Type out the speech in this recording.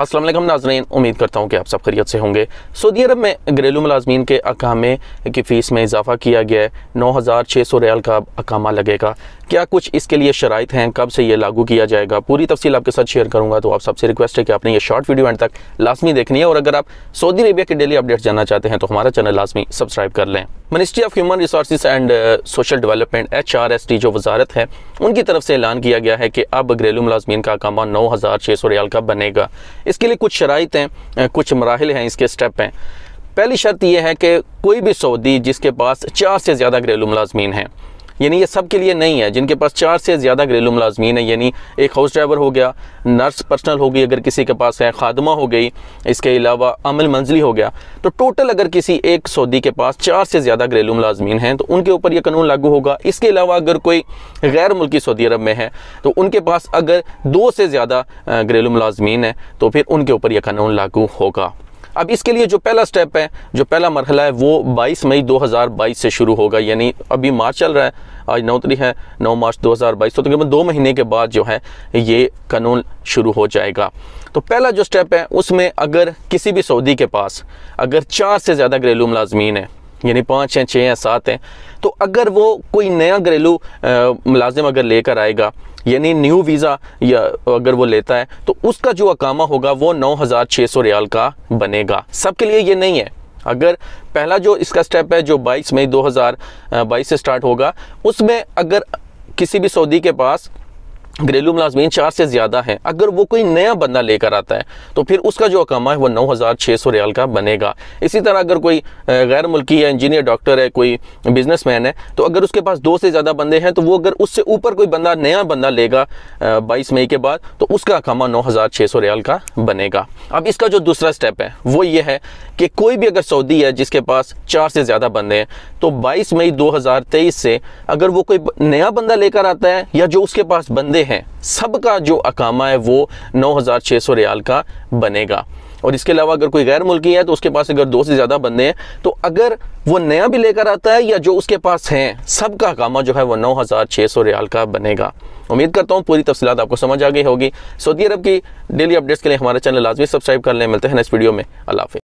असलम नाजरन उम्मीद करता हूँ कि आप सब खरीत से होंगे सऊदी अरब में घरेलू मलाजमीन के अकामे की फ़ीस में इजाफा किया गया है नौ हज़ार छः सौ रियाल का अकामा लगेगा क्या कुछ इसके लिए शराइ हैं कब से ये लागू किया जाएगा पूरी तफसील आपके साथ शेयर करूँगा तो आप सबसे रिक्वेस्ट है कि आपने ये शॉर्ट वीडियो एंड तक लाजमी देखनी है और अगर आप सऊदी अरबिया के डेली अपडेट्स जानना चाहते हैं तो हमारा चैनल लाजमी सब्सक्राइब कर लें ministry of human resource and social development H R S T जो वजारत है उनकी तरफ से ऐलान किया गया है कि अब घरेलू मलाजमीन का अकामा नौ हज़ार छः सौ रियाल का बनेगा इसके लिए कुछ शराइ हैं कुछ मराहल हैं इसके स्टेप हैं पहली शर्त यह है कि कोई भी सऊदी जिसके पास चार से ज़्यादा घरेलू मुलाजमीन हैं यानी ये सब के लिए नहीं है जिनके पास चार से ज़्यादा घरेलू मुलाजमीन है यानी एक हाउस ड्राइवर हो गया नर्स पर्सनल हो गई अगर किसी के पास है खादमा हो गई इसके अलावा अमल मंजिली हो गया तो टोटल अगर किसी एक सऊदी के पास चार से ज़्यादा घरेलू मुलाजमीन हैं तो उनके ऊपर यह कानून लागू होगा इसके अलावा अगर कोई गैर मुल्की सऊदी अरब में है तो उनके पास अगर दो से ज़्यादा घरेलू मुलाजमीन है तो फिर उनके ऊपर यह कानून लागू होगा अब इसके लिए जो पहला स्टेप है जो पहला मरहला है वो 22 मई 2022 से शुरू होगा यानी अभी मार्च चल रहा है आज नौ तरीक है 9 मार्च 2022 तो तकरीबन दो महीने के बाद जो है ये कानून शुरू हो जाएगा तो पहला जो स्टेप है उसमें अगर किसी भी सऊदी के पास अगर चार से ज़्यादा घरेलू मुलाजमीन है यानी पाँच हैं छः हैं सात हैं तो अगर वो कोई नया घरेलू मुलाजिम अगर लेकर आएगा यानी न्यू वीज़ा या अगर वो लेता है तो उसका जो अकामा होगा वो नौ हज़ार छः सौ रियाल का बनेगा सबके लिए ये नहीं है अगर पहला जो इसका स्टेप है जो 22 मई 2022 से स्टार्ट होगा उसमें अगर किसी भी सऊदी के पास घरेलू मुलाजमीन चार से ज़्यादा हैं अगर वो कोई नया बंदा लेकर आता है तो फिर उसका जो अकामा है वो नौ हज़ार छः सौ रियाल का बनेगा इसी तरह अगर कोई गैर मुल्की या इंजीनियर डॉक्टर है कोई बिजनेस मैन है तो अगर उसके पास दो से ज़्यादा बंदे हैं तो वो अगर उससे ऊपर कोई बंदा नया बंदा लेगा बाईस मई के बाद तो उसका अकामा नौ हज़ार छः सौ रियाल का बनेगा अब इसका जो दूसरा स्टेप है वो ये है कि कोई भी अगर सऊदी है जिसके पास चार से ज़्यादा बंदे हैं तो बाईस मई दो हज़ार तेईस से अगर वो कोई नया बंदा लेकर आता है या जो उसके पास बंदे हैं सब का जो अकामा है वो नौ हज़ार छः सौ रियाल का बनेगा और इसके अलावा अगर कोई गैर मुल्की है तो उसके पास अगर दो से ज़्यादा बंदे हैं तो अगर वो नया भी लेकर आता है या जो उसके पास हैं सब का जो है वो नौ हज़ार छः सौ रियाल का बनेगा उम्मीद करता हूँ पूरी तफसीत आपको समझ आ गई होगी सऊदी अरब की डेली अपडेट्स के लिए हमारा चैनल लाजमी सब्सक्राइब कर लें मिलते हैं नेक्स्ट वीडियो में अल्लाह